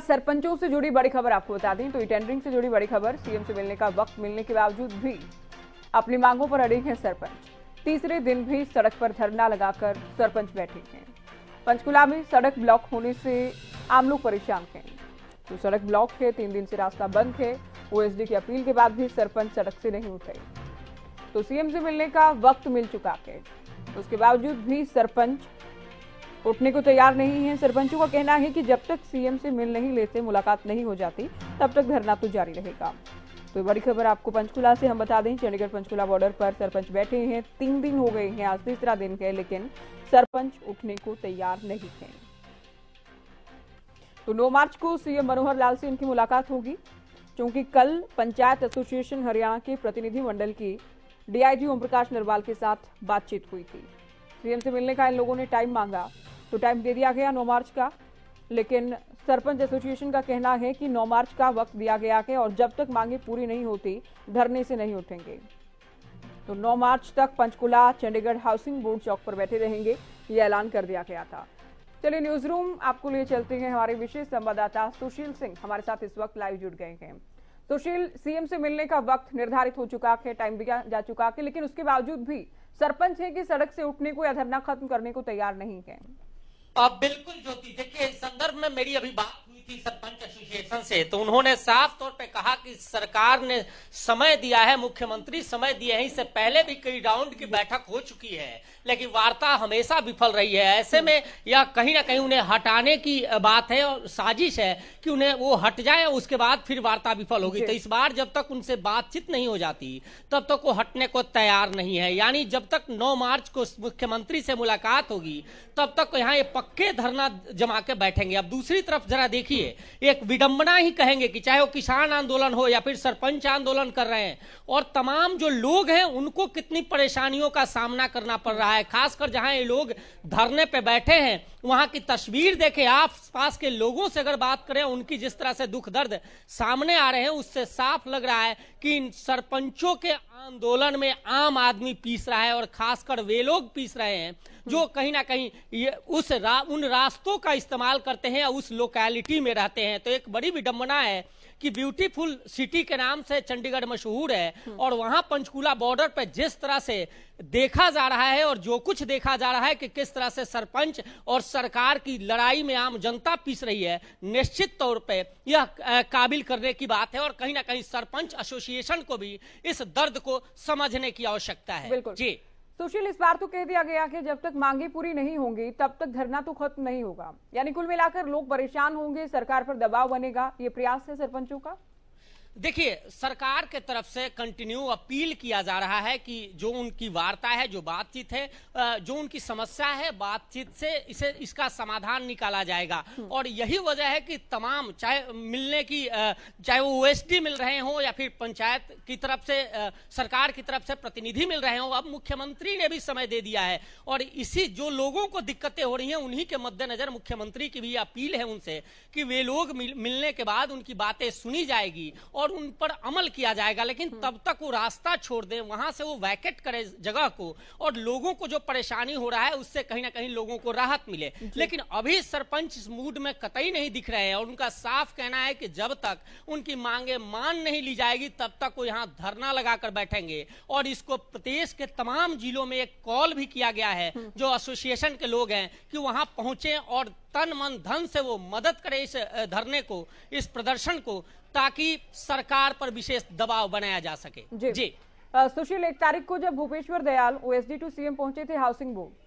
सरपंचों से जुड़ी बड़ी खबर आपको बता दें तो टेंडरिंग से जुड़ी बड़ी खबर सीएम से मिलने का वक्त मिलने के बावजूद भी अपनी मांगों पर अड़े हैं सरपंच तीसरे दिन भी सड़क पर धरना लगाकर सरपंच बैठे हैं पंचकुला में सड़क ब्लॉक होने से आम लोग परेशान हैं तो सड़क ब्लॉक है तीन दिन से रास्ता बंद है ओएसडी की अपील के बाद भी सरपंच सड़क से नहीं उठे तो सीएम से मिलने का वक्त मिल चुका है उसके बावजूद भी सरपंच उठने को तैयार नहीं है सरपंचों का कहना है कि जब तक सीएम से मिल नहीं लेते मुलाकात नहीं हो जाती तब तक धरना तो जारी रहेगा तो बड़ी खबर आपको पंचकुला से हम बता दें चंडीगढ़ पंचकुला बॉर्डर पर सरपंच बैठे हैं तीन दिन हो गए हैं आज तीसरा दिन है लेकिन सरपंच उठने को तैयार नहीं है तो नौ मार्च को सीएम मनोहर लाल से इनकी मुलाकात होगी क्योंकि कल पंचायत एसोसिएशन हरियाणा के प्रतिनिधि मंडल की डीआईजी ओम प्रकाश नरवाल के साथ बातचीत हुई थी सीएम से मिलने का इन लोगों ने टाइम मांगा तो टाइम दे दिया गया 9 मार्च का लेकिन सरपंच एसोसिएशन का कहना है कि 9 मार्च का वक्त दिया गया है और जब तक मांगे पूरी नहीं होती धरने से नहीं उठेंगे तो 9 मार्च तक पंचकुला चंडीगढ़ हाउसिंग बोर्ड चौक पर बैठे रहेंगे ये ऐलान कर दिया गया था चलिए न्यूज रूम आपको लिए चलते हैं हमारे विशेष संवाददाता सुशील सिंह हमारे साथ इस वक्त लाइव जुड़ गए हैं सुशील सीएम से मिलने का वक्त निर्धारित हो चुका है टाइम दिया जा चुका है लेकिन उसके बावजूद भी सरपंच है कि सड़क से उठने को या धरना खत्म करने को तैयार नहीं है आप बिल्कुल ज्योति देखिए इस संदर्भ में मेरी अभी बात थी सरपंच एसोसिएशन से तो उन्होंने साफ तौर पे कहा कि सरकार ने समय दिया है मुख्यमंत्री समय दिए हैं इससे पहले भी कई राउंड की बैठक हो चुकी है लेकिन वार्ता हमेशा विफल रही है ऐसे में यह कहीं ना कहीं उन्हें हटाने की बात है और साजिश है कि उन्हें वो हट जाए उसके बाद फिर वार्ता विफल होगी तो इस बार जब तक उनसे बातचीत नहीं हो जाती तब तक वो हटने को तैयार नहीं है यानी जब तक नौ मार्च को मुख्यमंत्री से मुलाकात होगी तब तक यहाँ ये पक्के धरना जमा के बैठेंगे अब दूसरी तरफ जरा देखिए देखिए एक विडंबना ही कहेंगे कि चाहे वो किसान आंदोलन हो या फिर सरपंच आंदोलन कर रहे हैं और तमाम जो लोग हैं उनको कितनी परेशानियों का सामना करना पड़ रहा है खासकर जहां ये लोग धरने पे बैठे हैं वहां की तस्वीर देखे आस पास के लोगों से अगर बात करें उनकी जिस तरह से दुख दर्द सामने आ रहे हैं उससे साफ लग रहा है कि इन सरपंचों के आंदोलन में आम आदमी पीस रहा है और खासकर वे लोग पीस रहे हैं जो हम्म। कहीं ना कहीं ये उस रा, उन रास्तों का इस्तेमाल करते हैं और उस लोकेलिटी में रहते हैं तो एक बड़ी विडम्बना है कि ब्यूटीफुल सिटी के नाम से चंडीगढ़ मशहूर है हम्म। और वहां पंचकूला बॉर्डर पर जिस तरह से देखा जा रहा है और जो कुछ देखा जा रहा है कि किस तरह से सरपंच और सरकार की लड़ाई में आम जनता पीस रही है निश्चित तौर पे यह काबिल करने की बात है और कहीं ना कहीं सरपंच एसोसिएशन को भी इस दर्द को समझने की आवश्यकता है जी सुशील इस बार तो कह दिया गया कि जब तक मांगे पूरी नहीं होंगी तब तक धरना तो खत्म नहीं होगा यानी कुल मिलाकर लोग परेशान होंगे सरकार पर दबाव बनेगा ये प्रयास है सरपंचों का देखिए सरकार के तरफ से कंटिन्यू अपील किया जा रहा है कि जो उनकी वार्ता है जो बातचीत है जो उनकी समस्या है बातचीत से इसे इसका समाधान निकाला जाएगा हम्म। और यही वजह है कि तमाम चाहे मिलने की चाहे वो ओएसडी मिल रहे हों या फिर पंचायत की तरफ से सरकार की तरफ से प्रतिनिधि मिल रहे हों अब मुख्यमंत्री ने भी समय दे दिया है और इसी जो लोगों को दिक्कतें हो रही है उन्हीं के मद्देनजर मुख्यमंत्री की भी अपील है उनसे कि वे लोग मिलने के बाद उनकी बातें सुनी जाएगी और और उन पर अमल किया जाएगा लेकिन हम्म। तब तक वो रास्ता छोड़ दें वहां से वो वैकेट करे जगह को और लोगों को जो परेशानी हो रहा है उससे कहीं ना कहीं लोगों को राहत मिले लेकिन अभी सरपंच इस मूड में कतई नहीं दिख रहे हैं और उनका साफ कहना है कि जब तक उनकी मांगे मान नहीं ली जाएगी तब तक वो यहाँ धरना लगाकर बैठेंगे और इसको प्रदेश के तमाम जिलों में एक कॉल भी किया गया है हम्म। जो एसोसिएशन के लोग हैं कि वहां पहुंचे और तन मन धन से वो मदद करे इस धरने को इस प्रदर्शन को ताकि सरकार पर विशेष दबाव बनाया जा सके जी, जी। सुशील एक तारीख को जब Bhupeshwar Dayal OSD to CM पहुंचे थे हाउसिंग बोर्ड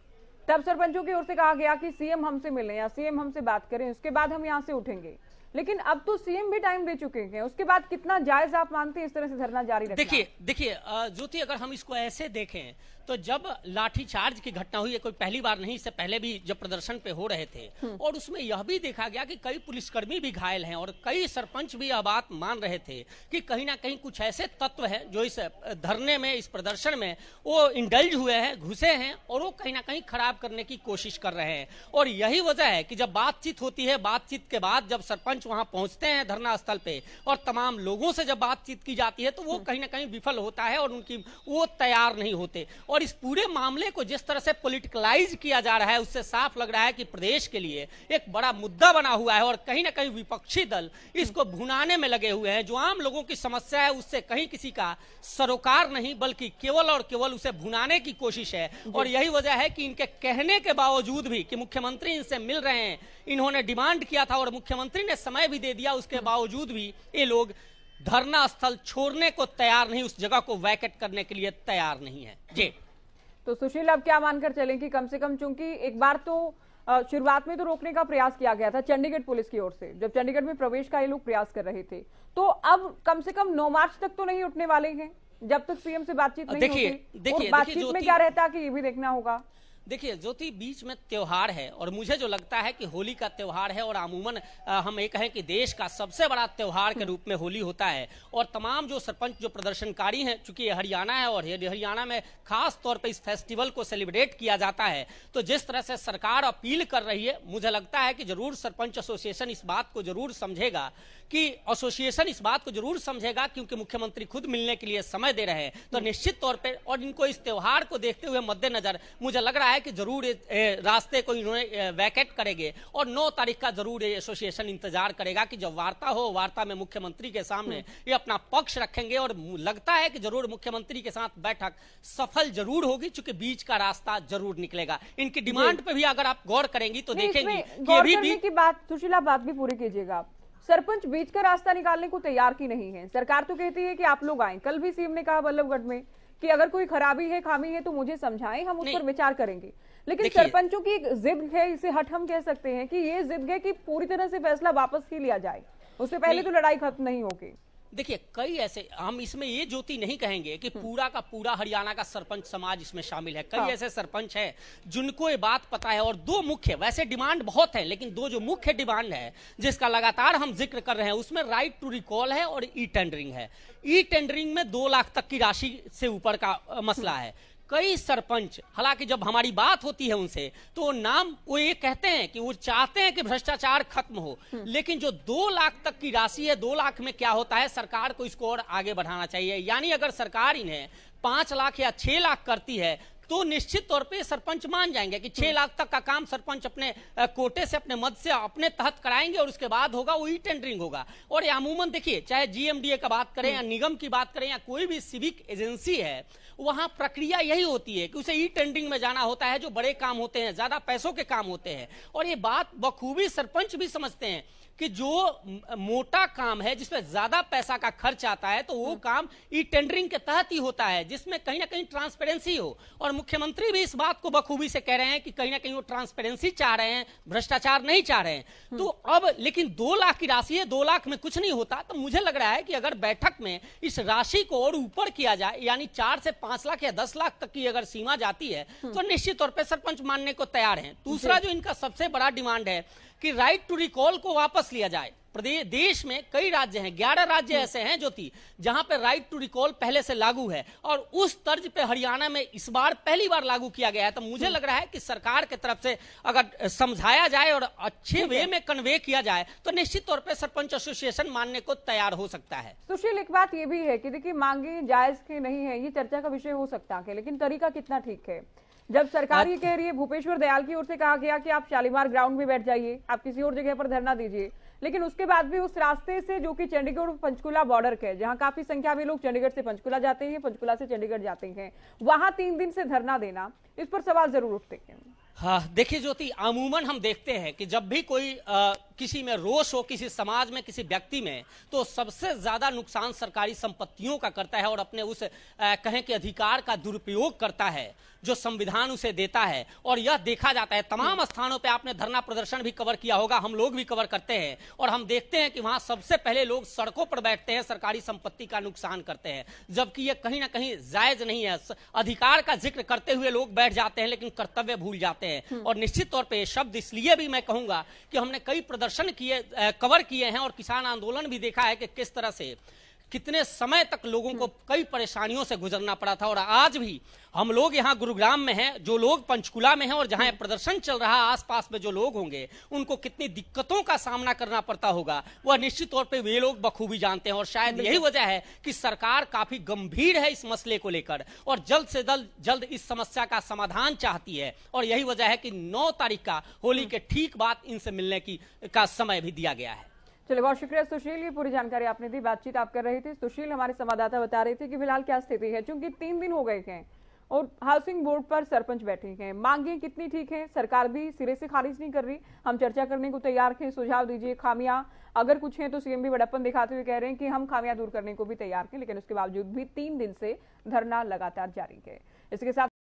तब सरपंचों की ओर से कहा गया कि सीएम हमसे मिले या सीएम हमसे बात करें उसके बाद हम यहाँ से उठेंगे लेकिन अब तो सीएम भी टाइम दे चुके हैं उसके बाद कितना जायज आप मानते हैं इस तरह से धरना जारी देखिए देखिए ज्योति अगर हम इसको ऐसे देखें तो जब लाठीचार्ज की घटना हुई है कोई पहली बार नहीं इससे पहले भी जब प्रदर्शन पे हो रहे थे हम्म। और उसमें यह भी देखा गया कि कई पुलिसकर्मी भी घायल हैं और कई सरपंच भी यह बात मान रहे थे कि कहीं ना कहीं कुछ ऐसे तत्व हैं जो इस धरने में इस प्रदर्शन में वो इंडल्ज हुए हैं घुसे हैं और वो कहीं ना कहीं खराब करने की कोशिश कर रहे हैं और यही वजह है कि जब बातचीत होती है बातचीत के बाद जब सरपंच सरपंच वहां पहुंचते हैं धरना स्थल पे और तमाम लोगों से जब बातचीत की जाती है तो वो हाँ। कहीं ना कहीं विफल होता है और उनकी वो तैयार नहीं होते और इस पूरे मामले को जिस तरह से पोलिटिकलाइज किया जा रहा है उससे साफ लग रहा है कि प्रदेश के लिए एक बड़ा मुद्दा बना हुआ है और कहीं ना कहीं विपक्षी दल इसको भुनाने में लगे हुए हैं जो आम लोगों की समस्या है उससे कहीं किसी का सरोकार नहीं बल्कि केवल और केवल उसे भुनाने की कोशिश है और यही वजह है कि इनके कहने के बावजूद भी कि मुख्यमंत्री इनसे मिल रहे हैं इन्होंने डिमांड किया था और मुख्यमंत्री ने समय भी दे दिया उसके बावजूद भी ये लोग धरना स्थल छोड़ने को तैयार नहीं उस जगह को वैकेट करने के लिए तैयार नहीं है जी तो सुशील अब क्या मानकर चले कि कम से कम चूंकि एक बार तो शुरुआत में तो रोकने का प्रयास किया गया था चंडीगढ़ पुलिस की ओर से जब चंडीगढ़ में प्रवेश का ये लोग प्रयास कर रहे थे तो अब कम से कम नौ मार्च तक तो नहीं उठने वाले हैं जब तक सीएम से बातचीत नहीं देखिए देखिए बातचीत में क्या रहता कि ये भी देखना होगा देखिए ज्योति बीच में त्यौहार है और मुझे जो लगता है कि होली का त्यौहार है और अमूमन हम ये कहें कि देश का सबसे बड़ा त्यौहार के रूप में होली होता है और तमाम जो सरपंच जो प्रदर्शनकारी हैं चूंकि ये हरियाणा है और हरियाणा में खास तौर पर इस फेस्टिवल को सेलिब्रेट किया जाता है तो जिस तरह से सरकार अपील कर रही है मुझे लगता है कि जरूर सरपंच एसोसिएशन इस बात को जरूर समझेगा कि एसोसिएशन इस बात को जरूर समझेगा क्योंकि मुख्यमंत्री खुद मिलने के लिए समय दे रहे हैं तो निश्चित तौर पर और इनको इस त्यौहार को देखते हुए मद्देनजर मुझे लग रहा है है कि जरूर रास्ते को इन्होंने वैकेट करेंगे और 9 तारीख का जरूर एसोसिएशन इंतजार करेगा कि जब वार्ता हो वार्ता में मुख्यमंत्री के सामने हम्म। ये अपना पक्ष रखेंगे और लगता है कि जरूर मुख्यमंत्री के साथ बैठक सफल जरूर होगी चूंकि बीच का रास्ता जरूर निकलेगा इनकी डिमांड पे भी अगर आप गौर करेंगी तो देखेंगे बात सुशीला बात भी पूरी कीजिएगा सरपंच बीच का रास्ता निकालने को तैयार की नहीं है सरकार तो कहती है कि आप लोग आए कल भी सीएम ने कहा बल्लभगढ़ में कि अगर कोई खराबी है खामी है तो मुझे समझाएं हम उस पर विचार करेंगे लेकिन सरपंचों की एक जिद है इसे हट हम कह सकते हैं कि ये जिद है कि पूरी तरह से फैसला वापस ही लिया जाए उससे पहले तो लड़ाई खत्म नहीं होगी देखिए कई ऐसे हम इसमें ये ज्योति नहीं कहेंगे कि हम्म। पूरा का पूरा हरियाणा का सरपंच समाज इसमें शामिल है कई हाँ। ऐसे सरपंच है जिनको ये बात पता है और दो मुख्य वैसे डिमांड बहुत है लेकिन दो जो मुख्य डिमांड है जिसका लगातार हम जिक्र कर रहे हैं उसमें राइट टू रिकॉल है और ई टेंडरिंग है ई टेंडरिंग में दो लाख तक की राशि से ऊपर का मसला है कई सरपंच हालांकि जब हमारी बात होती है उनसे तो नाम वो ये कहते हैं कि वो चाहते हैं कि भ्रष्टाचार खत्म हो हम्म। लेकिन जो दो लाख तक की राशि है दो लाख में क्या होता है सरकार को इसको और आगे बढ़ाना चाहिए यानी अगर सरकार इन्हें पांच लाख या छह लाख करती है तो निश्चित तौर पे सरपंच मान जाएंगे कि छह हम्म। लाख तक का काम सरपंच अपने कोटे से अपने मद से अपने तहत कराएंगे और उसके बाद होगा वो ई टेंडरिंग होगा और अमूमन देखिए चाहे जीएमडीए का बात करें या हम्म। निगम की बात करें या कोई भी सिविक एजेंसी है वहां प्रक्रिया यही होती है कि उसे ई टेंडरिंग में जाना होता है जो बड़े काम होते हैं ज्यादा पैसों के काम होते हैं और ये बात बखूबी सरपंच भी समझते हैं कि जो मोटा काम है जिसमें ज्यादा पैसा का खर्च आता है तो वो हाँ। काम ई टेंडरिंग के तहत ही होता है जिसमें कहीं ना कहीं ट्रांसपेरेंसी हो और मुख्यमंत्री भी इस बात को बखूबी से कह रहे हैं कि कहीं ना कहीं वो ट्रांसपेरेंसी चाह रहे हैं भ्रष्टाचार नहीं चाह रहे हैं हाँ। तो अब लेकिन दो लाख की राशि है दो लाख में कुछ नहीं होता तो मुझे लग रहा है कि अगर बैठक में इस राशि को और ऊपर किया जाए यानी चार से पांच लाख या दस लाख तक की अगर सीमा जाती है हाँ। तो निश्चित तौर पर सरपंच मानने को तैयार है दूसरा जो इनका सबसे बड़ा डिमांड है कि राइट टू रिकॉल को वापस लिया जाए प्रदेश देश में कई राज्य हैं ग्यारह राज्य हम्म। ऐसे हैं ज्योति जहां पर राइट टू रिकॉल पहले से लागू है और उस तर्ज पे हरियाणा में इस बार पहली बार लागू किया गया है तो मुझे हम्म। लग रहा है कि सरकार की तरफ से अगर समझाया जाए और अच्छे वे में कन्वे किया जाए तो निश्चित तौर पर सरपंच एसोसिएशन मानने को तैयार हो सकता है सुशील एक बात यह भी है की देखिए मांगे जायज की नहीं है ये चर्चा का विषय हो सकता है लेकिन तरीका कितना ठीक है जब सरकार ये कह रही है भूपेश्वर दयाल की ओर से कहा गया कि आप शालीमार ग्राउंड में बैठ जाइए आप किसी और जगह पर धरना दीजिए लेकिन उसके बाद भी उस रास्ते से जो कि चंडीगढ़ पंचकुला बॉर्डर के जहां काफी संख्या में लोग चंडीगढ़ से पंचकुला जाते हैं पंचकुला से चंडीगढ़ जाते हैं वहां तीन दिन से धरना देना इस पर सवाल जरूर उठते हैं हाँ देखिए ज्योति अमूमन हम देखते हैं कि जब भी कोई आ, किसी में रोष हो किसी समाज में किसी व्यक्ति में तो सबसे ज्यादा नुकसान सरकारी संपत्तियों का करता है और अपने उस कहें कि अधिकार का दुरुपयोग करता है जो संविधान उसे देता है और यह देखा जाता है तमाम स्थानों पे आपने धरना प्रदर्शन भी कवर किया होगा हम लोग भी कवर करते हैं और हम देखते हैं कि वहां सबसे पहले लोग सड़कों पर बैठते हैं सरकारी संपत्ति का नुकसान करते हैं जबकि यह कहीं ना कहीं जायज नहीं है अधिकार का जिक्र करते हुए लोग बैठ जाते हैं लेकिन कर्तव्य भूल जाते हैं हम्म। और निश्चित तौर पर शब्द इसलिए भी मैं कहूंगा कि हमने कई प्रदर्शन प्रदर्शन किए कवर किए हैं और किसान आंदोलन भी देखा है कि किस तरह से कितने समय तक लोगों को हम्म। कई परेशानियों से गुजरना पड़ा था और आज भी हम लोग यहाँ गुरुग्राम में हैं जो लोग पंचकुला में हैं और जहाँ हम्म। प्रदर्शन चल रहा है आसपास में जो लोग होंगे उनको कितनी दिक्कतों का सामना करना पड़ता होगा वह निश्चित तौर पे वे लोग बखूबी जानते हैं और शायद यही वजह है कि सरकार काफी गंभीर है इस मसले को लेकर और जल्द से जल्द जल्द इस समस्या का समाधान चाहती है और यही वजह है कि नौ तारीख का होली हम्म। के ठीक बात इनसे मिलने की का समय भी दिया गया है चलिए बहुत शुक्रिया सुशील ये पूरी जानकारी आपने दी बातचीत आप कर रहे थे सुशील हमारे संवाददाता बता रहे थे कि फिलहाल क्या स्थिति है चूंकि तीन दिन हो गए हैं और हाउसिंग बोर्ड पर सरपंच बैठे हैं मांगे कितनी ठीक है सरकार भी सिरे से खारिज नहीं कर रही हम चर्चा करने को तैयार हैं सुझाव दीजिए खामियां अगर कुछ है तो सीएम भी बड़प्पन दिखाते हुए कह रहे हैं कि हम खामियां दूर करने को भी तैयार हैं लेकिन उसके बावजूद भी तीन दिन से धरना लगातार जारी है इसके साथ